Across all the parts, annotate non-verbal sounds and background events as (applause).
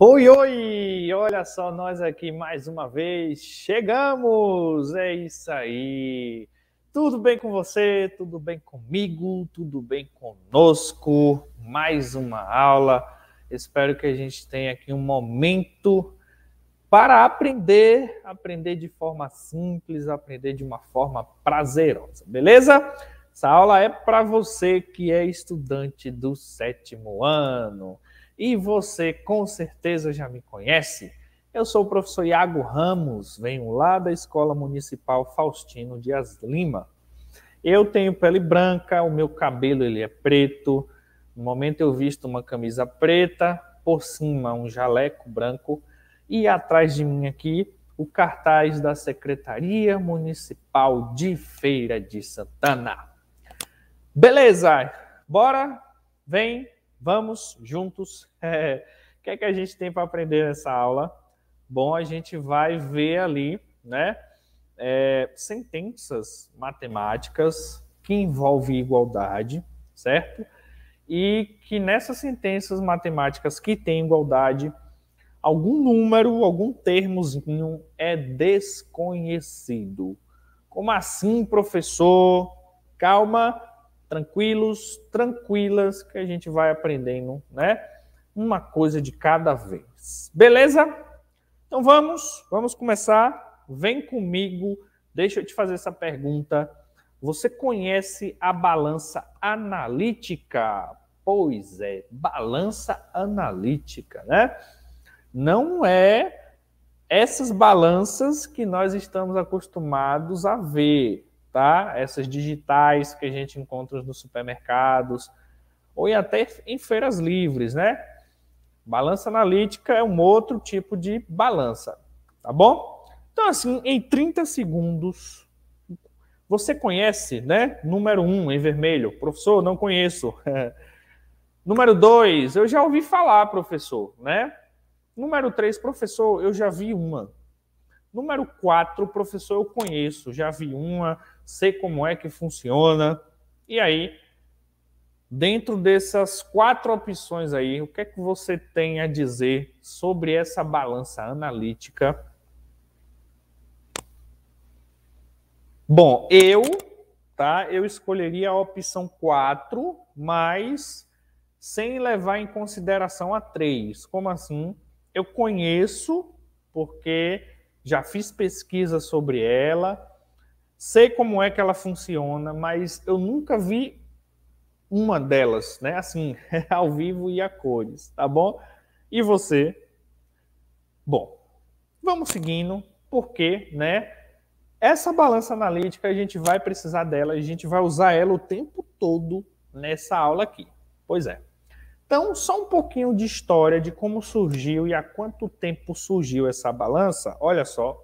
Oi, oi! Olha só, nós aqui mais uma vez chegamos! É isso aí! Tudo bem com você? Tudo bem comigo? Tudo bem conosco? Mais uma aula. Espero que a gente tenha aqui um momento para aprender, aprender de forma simples, aprender de uma forma prazerosa, beleza? Essa aula é para você que é estudante do sétimo ano e você com certeza já me conhece. Eu sou o professor Iago Ramos, venho lá da Escola Municipal Faustino Dias Lima. Eu tenho pele branca, o meu cabelo ele é preto. No momento eu visto uma camisa preta, por cima um jaleco branco e atrás de mim aqui o cartaz da Secretaria Municipal de Feira de Santana. Beleza? Bora? Vem Vamos juntos. (laughs) É, o que é que a gente tem para aprender nessa aula? Bom, a gente vai ver ali, né? É, sentenças matemáticas que envolvem igualdade, certo? E que nessas sentenças matemáticas que tem igualdade, algum número, algum termozinho é desconhecido. Como assim, professor? Calma, tranquilos, tranquilas, que a gente vai aprendendo, né? Uma coisa de cada vez. Beleza? Então vamos, vamos começar. Vem comigo. Deixa eu te fazer essa pergunta. Você conhece a balança analítica? Pois é, balança analítica, né? Não é essas balanças que nós estamos acostumados a ver tá? Essas digitais que a gente encontra nos supermercados ou até em feiras livres, né? Balança analítica é um outro tipo de balança, tá bom? Então, assim, em 30 segundos, você conhece, né? Número 1 um, em vermelho. Professor, não conheço. (laughs) Número 2, eu já ouvi falar, professor, né? Número 3, professor, eu já vi uma. Número 4, professor, eu conheço, já vi uma, sei como é que funciona. E aí, dentro dessas quatro opções aí, o que é que você tem a dizer sobre essa balança analítica? Bom, eu, tá? Eu escolheria a opção 4, mas sem levar em consideração a 3. Como assim? Eu conheço porque já fiz pesquisa sobre ela, sei como é que ela funciona, mas eu nunca vi uma delas, né? Assim, (laughs) ao vivo e a cores, tá bom? E você? Bom, vamos seguindo, porque, né? Essa balança analítica a gente vai precisar dela, a gente vai usar ela o tempo todo nessa aula aqui. Pois é. Então, só um pouquinho de história de como surgiu e há quanto tempo surgiu essa balança. Olha só,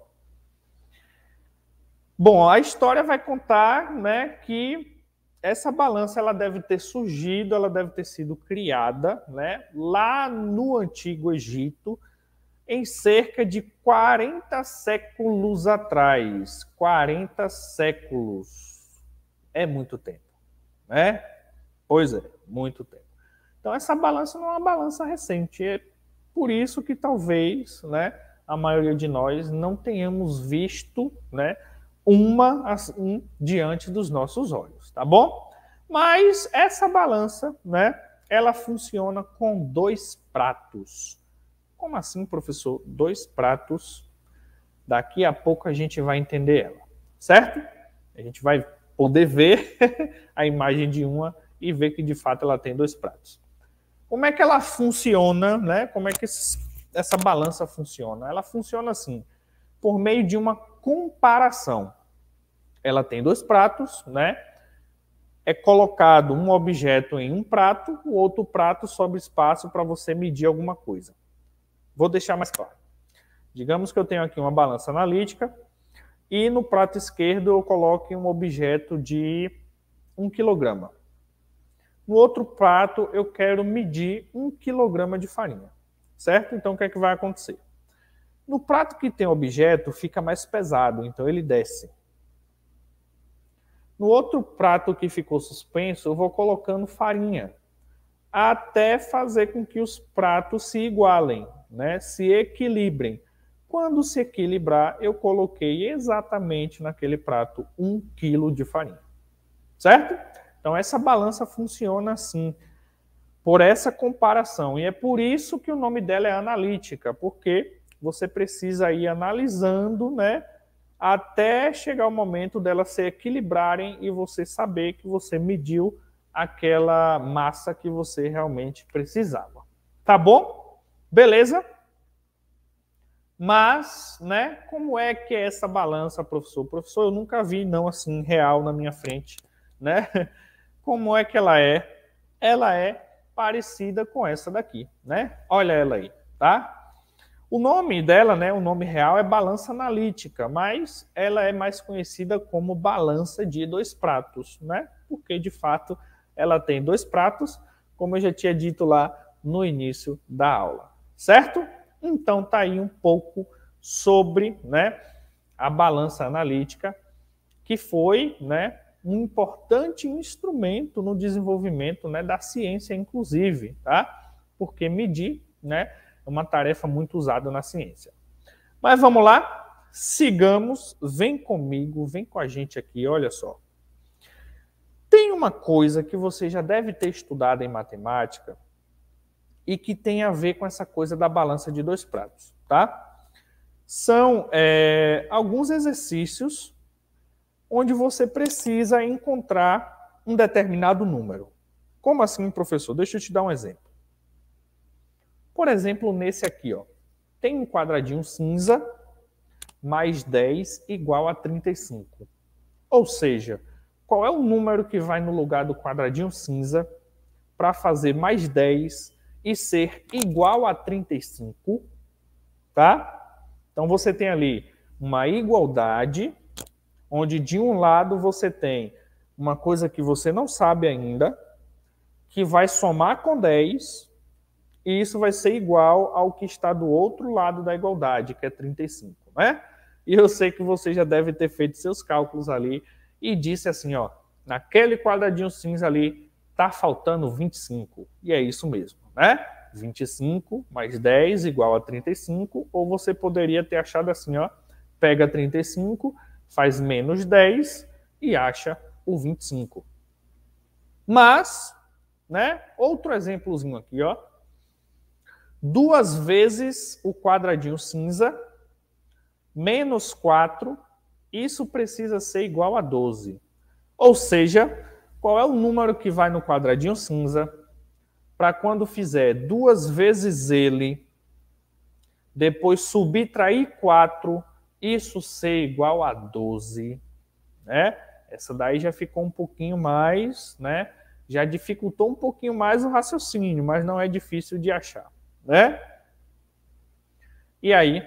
Bom, a história vai contar né, que essa balança ela deve ter surgido, ela deve ter sido criada né, lá no Antigo Egito, em cerca de 40 séculos atrás. 40 séculos. É muito tempo, né? Pois é, muito tempo. Então, essa balança não é uma balança recente. É por isso que talvez né, a maioria de nós não tenhamos visto, né? uma diante dos nossos olhos, tá bom? Mas essa balança, né, ela funciona com dois pratos. Como assim, professor? Dois pratos. Daqui a pouco a gente vai entender ela, certo? A gente vai poder ver (laughs) a imagem de uma e ver que de fato ela tem dois pratos. Como é que ela funciona, né? Como é que essa balança funciona? Ela funciona assim, por meio de uma comparação. Ela tem dois pratos, né? É colocado um objeto em um prato, o outro prato sobe espaço para você medir alguma coisa. Vou deixar mais claro. Digamos que eu tenho aqui uma balança analítica e no prato esquerdo eu coloque um objeto de 1 quilograma. No outro prato eu quero medir 1 quilograma de farinha, certo? Então o que é que vai acontecer? No prato que tem objeto, fica mais pesado, então ele desce. No outro prato que ficou suspenso, eu vou colocando farinha, até fazer com que os pratos se igualem, né? se equilibrem. Quando se equilibrar, eu coloquei exatamente naquele prato um quilo de farinha. Certo? Então, essa balança funciona assim, por essa comparação. E é por isso que o nome dela é analítica, porque você precisa ir analisando, né? Até chegar o momento delas se equilibrarem e você saber que você mediu aquela massa que você realmente precisava. Tá bom? Beleza? Mas, né, como é que é essa balança, professor? Professor, eu nunca vi não assim real na minha frente, né? (laughs) Como é que ela é? Ela é parecida com essa daqui, né? Olha ela aí, tá? O nome dela, né, o nome real é balança analítica, mas ela é mais conhecida como balança de dois pratos, né? Porque de fato ela tem dois pratos, como eu já tinha dito lá no início da aula, certo? Então tá aí um pouco sobre, né, a balança analítica, que foi, né, um importante instrumento no desenvolvimento, né, da ciência inclusive, tá? Porque medir, né, é uma tarefa muito usada na ciência. Mas vamos lá, sigamos, vem comigo, vem com a gente aqui, olha só. Tem uma coisa que você já deve ter estudado em matemática e que tem a ver com essa coisa da balança de dois pratos, tá? São é, alguns exercícios onde você precisa encontrar um determinado número. Como assim, professor? Deixa eu te dar um exemplo. Por exemplo, nesse aqui, ó, tem um quadradinho cinza mais 10 igual a 35. Ou seja, qual é o número que vai no lugar do quadradinho cinza para fazer mais 10 e ser igual a 35, tá? Então você tem ali uma igualdade onde de um lado você tem uma coisa que você não sabe ainda, que vai somar com 10 e isso vai ser igual ao que está do outro lado da igualdade, que é 35, né? E eu sei que você já deve ter feito seus cálculos ali e disse assim, ó, naquele quadradinho cinza ali tá faltando 25. E é isso mesmo, né? 25 mais 10 igual a 35, ou você poderia ter achado assim, ó, pega 35, faz menos 10 e acha o 25. Mas, né, outro exemplozinho aqui, ó, duas vezes o quadradinho cinza, menos 4, isso precisa ser igual a 12. Ou seja, qual é o número que vai no quadradinho cinza para quando fizer duas vezes ele, depois subtrair 4, isso ser igual a 12, né? Essa daí já ficou um pouquinho mais, né? Já dificultou um pouquinho mais o raciocínio, mas não é difícil de achar né? E aí,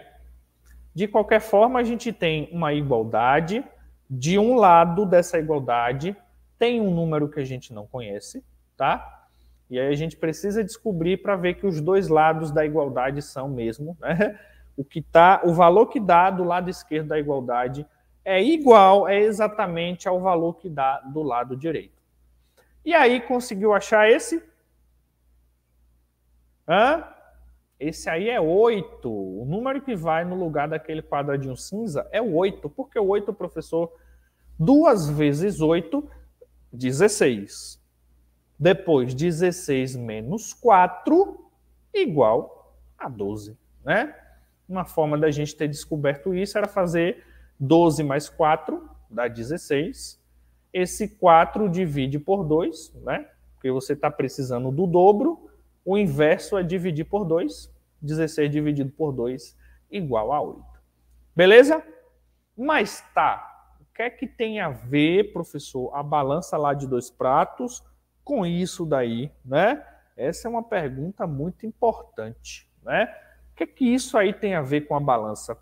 de qualquer forma, a gente tem uma igualdade. De um lado dessa igualdade, tem um número que a gente não conhece, tá? E aí a gente precisa descobrir para ver que os dois lados da igualdade são mesmo, né? O que tá, o valor que dá do lado esquerdo da igualdade é igual, é exatamente ao valor que dá do lado direito. E aí conseguiu achar esse? Hã? Esse aí é 8. O número que vai no lugar daquele quadradinho cinza é o 8, porque o 8, professor, 2 vezes 8, 16. Depois, 16 menos 4, igual a 12, né? Uma forma da gente ter descoberto isso era fazer 12 mais 4, dá 16. Esse 4 divide por 2, né? Porque você está precisando do dobro o inverso é dividir por 2. 16 dividido por 2 igual a 8. Beleza? Mas tá, o que é que tem a ver, professor, a balança lá de dois pratos com isso daí, né? Essa é uma pergunta muito importante, né? O que é que isso aí tem a ver com a balança?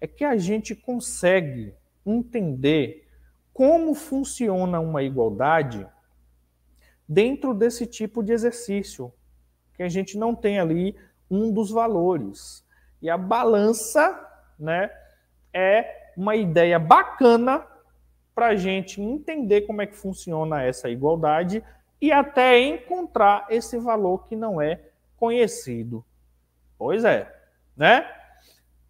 É que a gente consegue entender como funciona uma igualdade dentro desse tipo de exercício, que a gente não tem ali um dos valores. E a balança, né, é uma ideia bacana para a gente entender como é que funciona essa igualdade e até encontrar esse valor que não é conhecido. Pois é, né?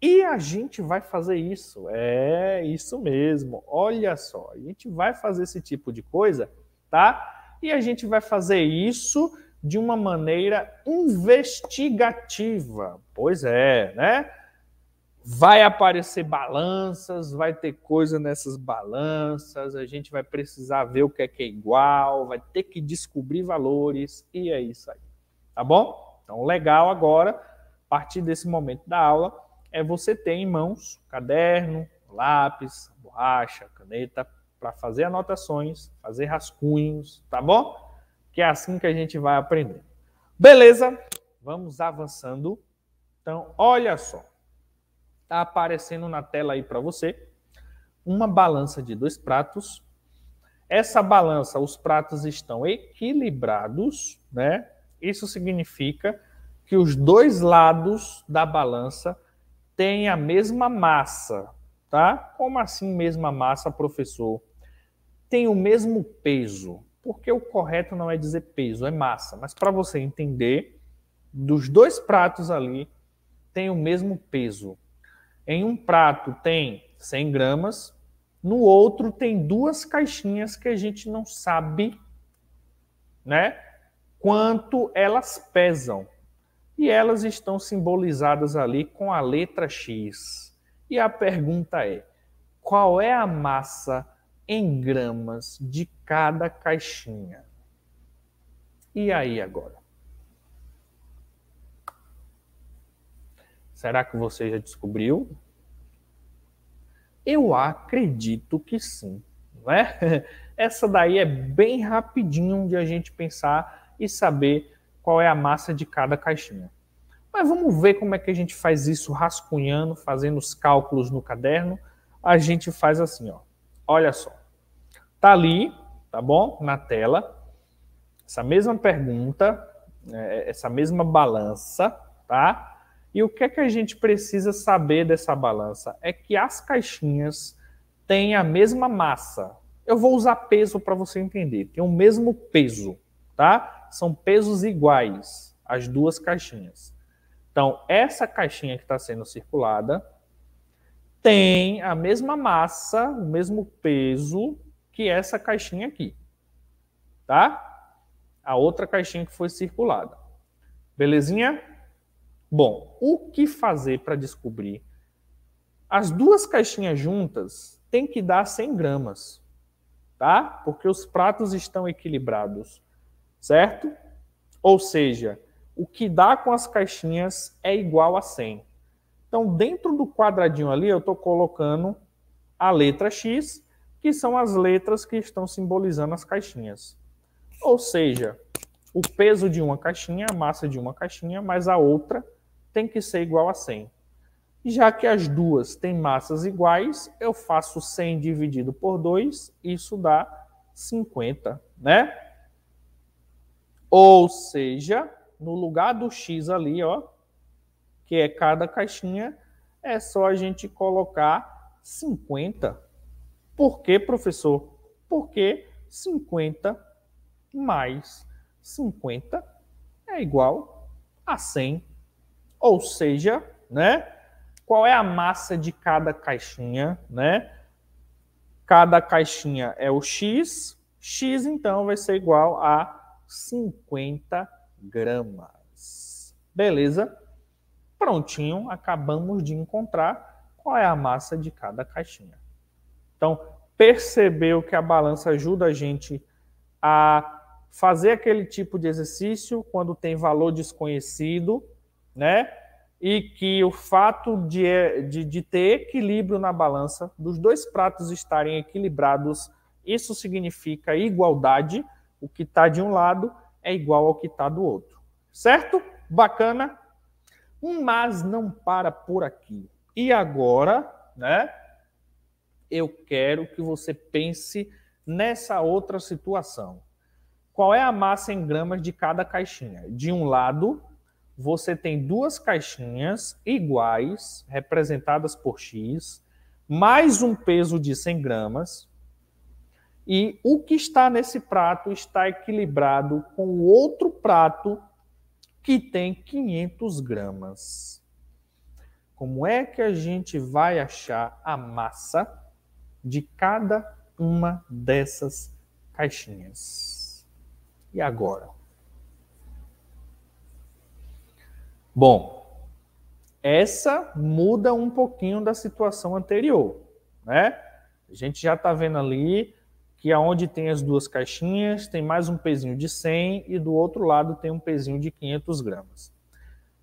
E a gente vai fazer isso. É isso mesmo. Olha só, a gente vai fazer esse tipo de coisa, tá? e a gente vai fazer isso de uma maneira investigativa. Pois é, né? Vai aparecer balanças, vai ter coisa nessas balanças, a gente vai precisar ver o que é que é igual, vai ter que descobrir valores e é isso aí. Tá bom? Então, legal agora, a partir desse momento da aula, é você ter em mãos caderno, lápis, borracha, caneta, para fazer anotações, fazer rascunhos, tá bom? Que é assim que a gente vai aprender. Beleza? Vamos avançando. Então, olha só. Tá aparecendo na tela aí para você uma balança de dois pratos. Essa balança, os pratos estão equilibrados, né? Isso significa que os dois lados da balança têm a mesma massa, tá? Como assim mesma massa, professor? tem o mesmo peso, porque o correto não é dizer peso, é massa, mas para você entender, dos dois pratos ali tem o mesmo peso. Em um prato tem 100 gramas, no outro tem duas caixinhas que a gente não sabe, né, quanto elas pesam. E elas estão simbolizadas ali com a letra X. E a pergunta é: qual é a massa em gramas de cada caixinha. E aí agora? Será que você já descobriu? Eu acredito que sim, né? (laughs) Essa daí é bem rapidinho de a gente pensar e saber qual é a massa de cada caixinha. Mas vamos ver como é que a gente faz isso rascunhando, fazendo os cálculos no caderno. A gente faz assim, ó. Olha só. Tá ali, tá bom? Na tela, essa mesma pergunta, né, essa mesma balança, tá? E o que é que a gente precisa saber dessa balança? É que as caixinhas têm a mesma massa. Eu vou usar peso para você entender. Tem o mesmo peso, tá? São pesos iguais, as duas caixinhas. Então, essa caixinha que está sendo circulada tem a mesma massa, o mesmo peso que é essa caixinha aqui, tá? A outra caixinha que foi circulada. Belezinha? Bom, o que fazer para descobrir? As duas caixinhas juntas tem que dar 100 gramas, tá? Porque os pratos estão equilibrados, certo? Ou seja, o que dá com as caixinhas é igual a 100. Então, dentro do quadradinho ali, eu estou colocando a letra X que são as letras que estão simbolizando as caixinhas. Ou seja, o peso de uma caixinha, a massa de uma caixinha, mas a outra tem que ser igual a 100. Já que as duas têm massas iguais, eu faço 100 dividido por 2, isso dá 50, né? Ou seja, no lugar do x ali, ó, que é cada caixinha, é só a gente colocar 50, por quê, professor? Porque 50 mais 50 é igual a 100. Ou seja, né? Qual é a massa de cada caixinha, né? Cada caixinha é o x. X, então, vai ser igual a 50 gramas. Beleza? Prontinho, acabamos de encontrar qual é a massa de cada caixinha. Então, percebeu que a balança ajuda a gente a fazer aquele tipo de exercício quando tem valor desconhecido, né? E que o fato de, é, de, de ter equilíbrio na balança, dos dois pratos estarem equilibrados, isso significa igualdade. O que está de um lado é igual ao que está do outro. Certo? Bacana? Mas não para por aqui. E agora, né? eu quero que você pense nessa outra situação. Qual é a massa em gramas de cada caixinha? De um lado, você tem duas caixinhas iguais, representadas por X, mais um peso de 100 gramas, e o que está nesse prato está equilibrado com o outro prato que tem 500 gramas. Como é que a gente vai achar a massa de cada uma dessas caixinhas. E agora? Bom, essa muda um pouquinho da situação anterior, né? A gente já está vendo ali que aonde tem as duas caixinhas tem mais um pezinho de 100 e do outro lado tem um pezinho de 500 gramas.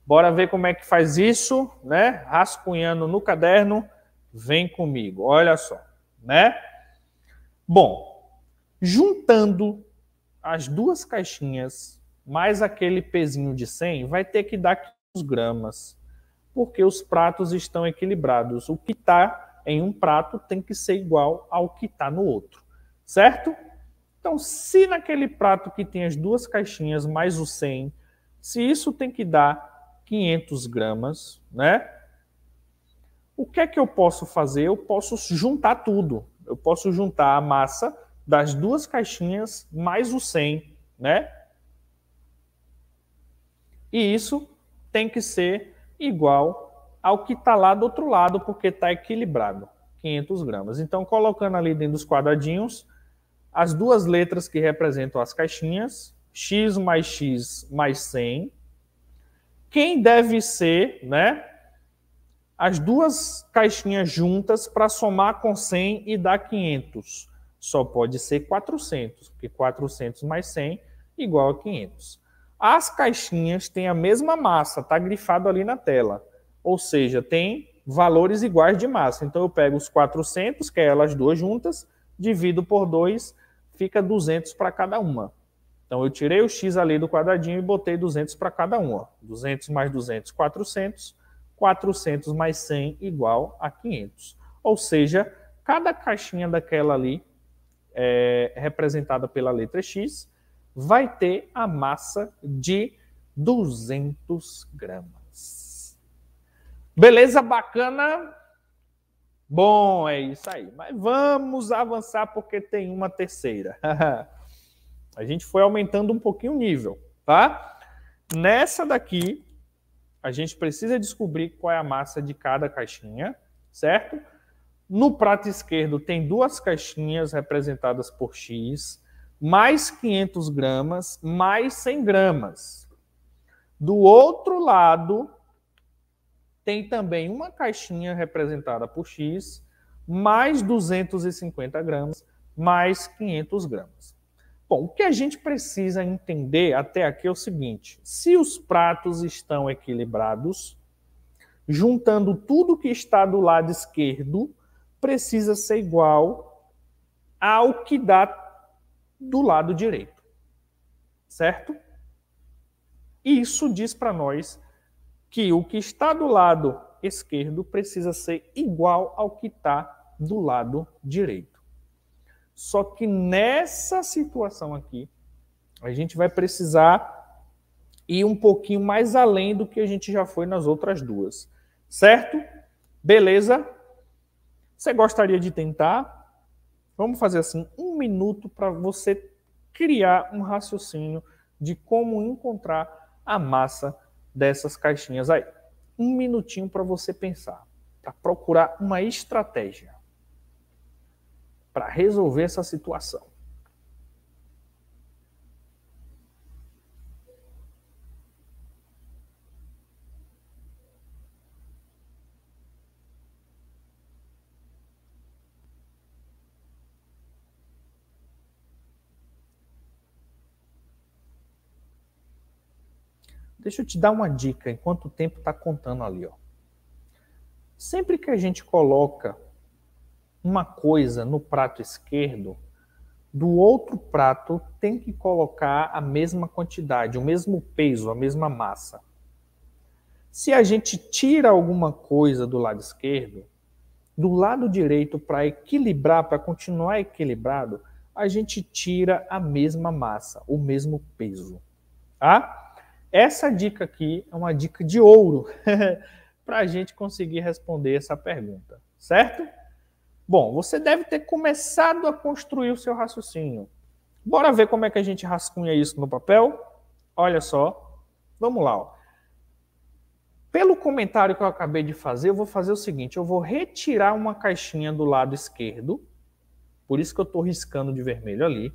Bora ver como é que faz isso, né? Rascunhando no caderno, vem comigo. Olha só né? Bom, juntando as duas caixinhas mais aquele pezinho de 100, vai ter que dar 500 gramas, porque os pratos estão equilibrados. O que está em um prato tem que ser igual ao que está no outro, certo? Então, se naquele prato que tem as duas caixinhas mais o 100, se isso tem que dar 500 gramas, né? O que é que eu posso fazer? Eu posso juntar tudo. Eu posso juntar a massa das duas caixinhas mais o 100, né? E isso tem que ser igual ao que está lá do outro lado, porque está equilibrado, 500 gramas. Então, colocando ali dentro dos quadradinhos, as duas letras que representam as caixinhas, x mais x mais 100. Quem deve ser, né? as duas caixinhas juntas para somar com 100 e dar 500. Só pode ser 400, porque 400 mais 100 igual a 500. As caixinhas têm a mesma massa, está grifado ali na tela. Ou seja, tem valores iguais de massa. Então eu pego os 400, que é elas duas juntas, divido por 2, fica 200 para cada uma. Então eu tirei o x ali do quadradinho e botei 200 para cada uma. 200 mais 200, 400 400 mais 100 igual a 500. Ou seja, cada caixinha daquela ali, é, representada pela letra X, vai ter a massa de 200 gramas. Beleza? Bacana? Bom, é isso aí. Mas vamos avançar porque tem uma terceira. (laughs) a gente foi aumentando um pouquinho o nível, tá? Nessa daqui, a gente precisa descobrir qual é a massa de cada caixinha, certo? No prato esquerdo tem duas caixinhas representadas por X, mais 500 gramas, mais 100 gramas. Do outro lado, tem também uma caixinha representada por X, mais 250 gramas, mais 500 gramas. Bom, o que a gente precisa entender até aqui é o seguinte: se os pratos estão equilibrados, juntando tudo que está do lado esquerdo, precisa ser igual ao que dá do lado direito. Certo? Isso diz para nós que o que está do lado esquerdo precisa ser igual ao que está do lado direito. Só que nessa situação aqui, a gente vai precisar ir um pouquinho mais além do que a gente já foi nas outras duas. Certo? Beleza? Você gostaria de tentar? Vamos fazer assim, um minuto para você criar um raciocínio de como encontrar a massa dessas caixinhas aí. Um minutinho para você pensar, para tá? procurar uma estratégia para resolver essa situação. Deixa eu te dar uma dica enquanto o tempo está contando ali. Ó. Sempre que a gente coloca uma coisa no prato esquerdo, do outro prato tem que colocar a mesma quantidade, o mesmo peso, a mesma massa. Se a gente tira alguma coisa do lado esquerdo, do lado direito, para equilibrar, para continuar equilibrado, a gente tira a mesma massa, o mesmo peso. Tá? Essa dica aqui é uma dica de ouro (laughs) para a gente conseguir responder essa pergunta, certo? Bom, você deve ter começado a construir o seu raciocínio. Bora ver como é que a gente rascunha isso no papel? Olha só. Vamos lá. Ó. Pelo comentário que eu acabei de fazer, eu vou fazer o seguinte: eu vou retirar uma caixinha do lado esquerdo, por isso que eu estou riscando de vermelho ali.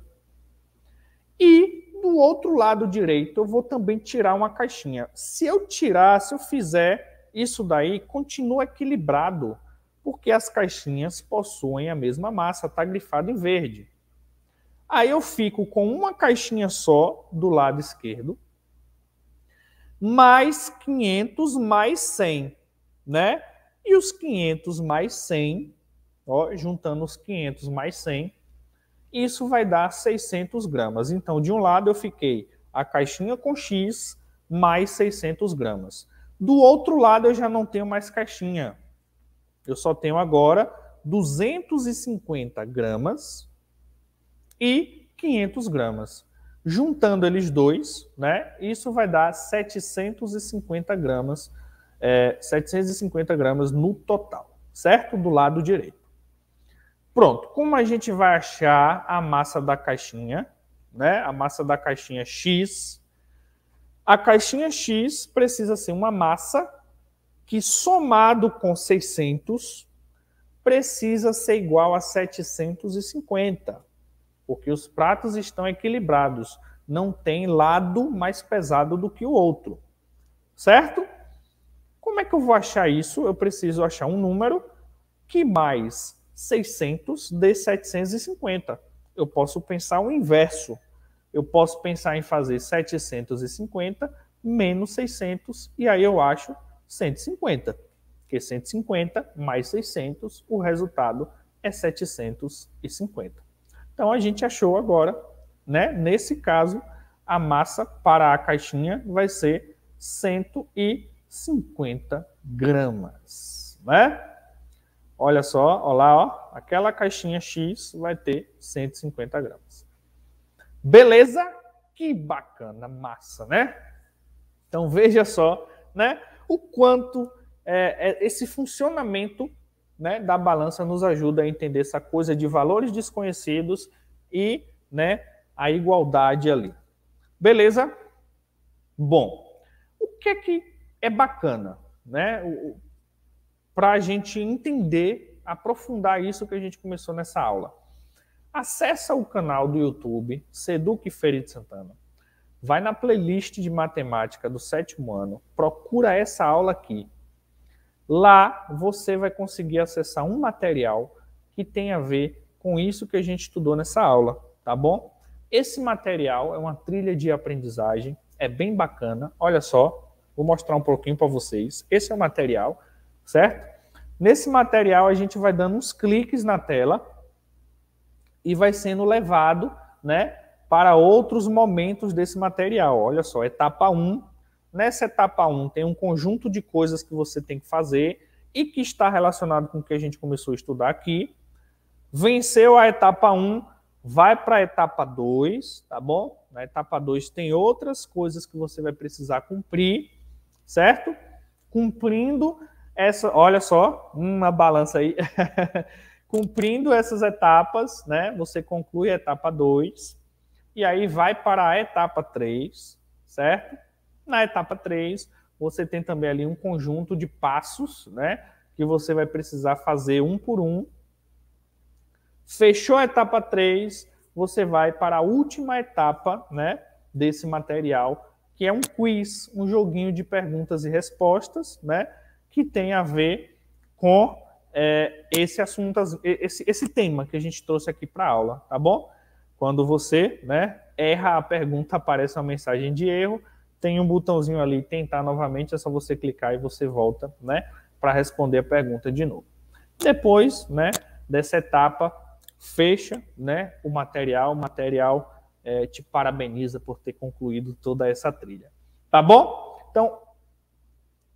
E do outro lado direito, eu vou também tirar uma caixinha. Se eu tirar, se eu fizer isso daí, continua equilibrado porque as caixinhas possuem a mesma massa, está grifado em verde. Aí eu fico com uma caixinha só do lado esquerdo, mais 500 mais 100, né? E os 500 mais 100, ó, juntando os 500 mais 100, isso vai dar 600 gramas. Então, de um lado eu fiquei a caixinha com X mais 600 gramas. Do outro lado eu já não tenho mais caixinha, eu só tenho agora 250 gramas e 500 gramas. Juntando eles dois, né, isso vai dar 750 gramas, é, 750 gramas no total, certo? Do lado direito. Pronto, como a gente vai achar a massa da caixinha, né? A massa da caixinha X. A caixinha X precisa ser uma massa que somado com 600 precisa ser igual a 750, porque os pratos estão equilibrados, não tem lado mais pesado do que o outro. Certo? Como é que eu vou achar isso? Eu preciso achar um número que mais 600 dê 750. Eu posso pensar o inverso. Eu posso pensar em fazer 750 menos 600 e aí eu acho 150, que 150 mais 600, o resultado é 750. Então a gente achou agora, né, nesse caso, a massa para a caixinha vai ser 150 gramas, né? Olha só, olá, ó, aquela caixinha X vai ter 150 gramas. Beleza? Que bacana, massa, né? Então veja só, né? o quanto é, é, esse funcionamento né, da balança nos ajuda a entender essa coisa de valores desconhecidos e né, a igualdade ali. Beleza? Bom, o que é que é bacana, né? Para a gente entender, aprofundar isso que a gente começou nessa aula. Acesse o canal do YouTube Seduc Feira de Santana vai na playlist de matemática do sétimo ano, procura essa aula aqui. Lá você vai conseguir acessar um material que tem a ver com isso que a gente estudou nessa aula, tá bom? Esse material é uma trilha de aprendizagem, é bem bacana. Olha só, vou mostrar um pouquinho para vocês. Esse é o material, certo? Nesse material a gente vai dando uns cliques na tela e vai sendo levado, né, para outros momentos desse material. Olha só, etapa 1. Um. Nessa etapa 1 um, tem um conjunto de coisas que você tem que fazer e que está relacionado com o que a gente começou a estudar aqui. Venceu a etapa 1, um, vai para a etapa 2, tá bom? Na etapa 2 tem outras coisas que você vai precisar cumprir, certo? Cumprindo essa, olha só, uma balança aí. (laughs) Cumprindo essas etapas, né? Você conclui a etapa 2 e aí vai para a etapa 3, certo? Na etapa 3, você tem também ali um conjunto de passos, né? Que você vai precisar fazer um por um. Fechou a etapa 3, você vai para a última etapa, né? Desse material, que é um quiz, um joguinho de perguntas e respostas, né? Que tem a ver com é, esse assunto, esse, esse tema que a gente trouxe aqui para a aula, tá bom? Quando você né, erra a pergunta, aparece uma mensagem de erro, tem um botãozinho ali, tentar novamente, é só você clicar e você volta né, para responder a pergunta de novo. Depois né, dessa etapa, fecha né, o material, o material é, te parabeniza por ter concluído toda essa trilha. Tá bom? Então,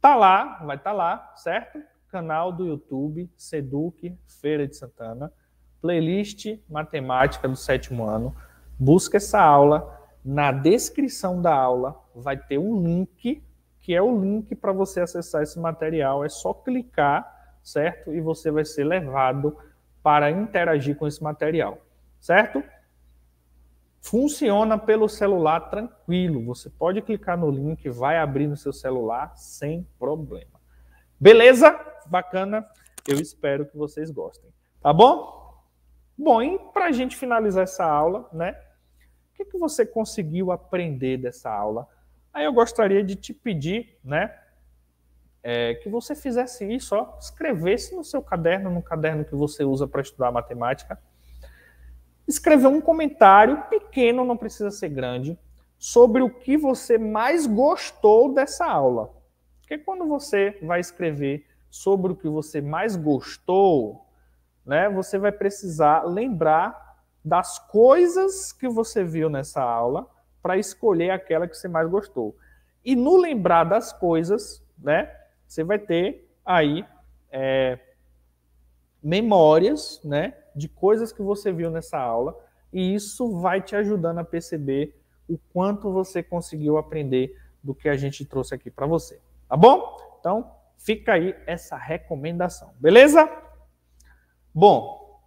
tá lá, vai estar tá lá, certo? Canal do YouTube, Seduc Feira de Santana. Playlist Matemática do sétimo ano. Busca essa aula. Na descrição da aula vai ter um link, que é o link para você acessar esse material. É só clicar, certo? E você vai ser levado para interagir com esse material, certo? Funciona pelo celular tranquilo. Você pode clicar no link, vai abrir no seu celular sem problema. Beleza? Bacana? Eu espero que vocês gostem. Tá bom? Bom, e para a gente finalizar essa aula, né? O que, que você conseguiu aprender dessa aula? Aí eu gostaria de te pedir, né? É, que você fizesse isso, ó, escrevesse no seu caderno, no caderno que você usa para estudar matemática, escrever um comentário pequeno, não precisa ser grande, sobre o que você mais gostou dessa aula. Porque quando você vai escrever sobre o que você mais gostou, né, você vai precisar lembrar das coisas que você viu nessa aula para escolher aquela que você mais gostou. E no lembrar das coisas, né, você vai ter aí é, memórias, né, de coisas que você viu nessa aula e isso vai te ajudando a perceber o quanto você conseguiu aprender do que a gente trouxe aqui para você, tá bom? Então, fica aí essa recomendação, beleza? Bom,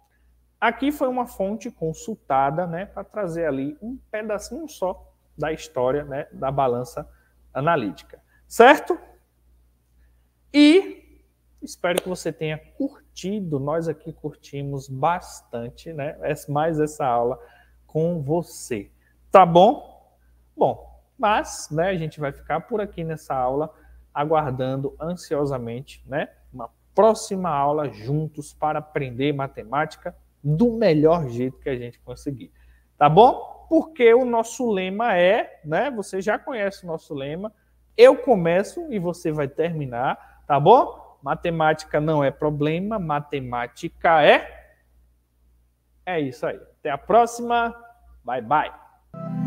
aqui foi uma fonte consultada né, para trazer ali um pedacinho só da história né, da balança analítica. Certo? E espero que você tenha curtido. Nós aqui curtimos bastante né, mais essa aula com você. Tá bom? Bom, mas né, a gente vai ficar por aqui nessa aula, aguardando ansiosamente, né? próxima aula juntos para aprender matemática do melhor jeito que a gente conseguir. Tá bom? Porque o nosso lema é, né? Você já conhece o nosso lema. Eu começo e você vai terminar, tá bom? Matemática não é problema, matemática é. É isso aí. Até a próxima. Bye bye.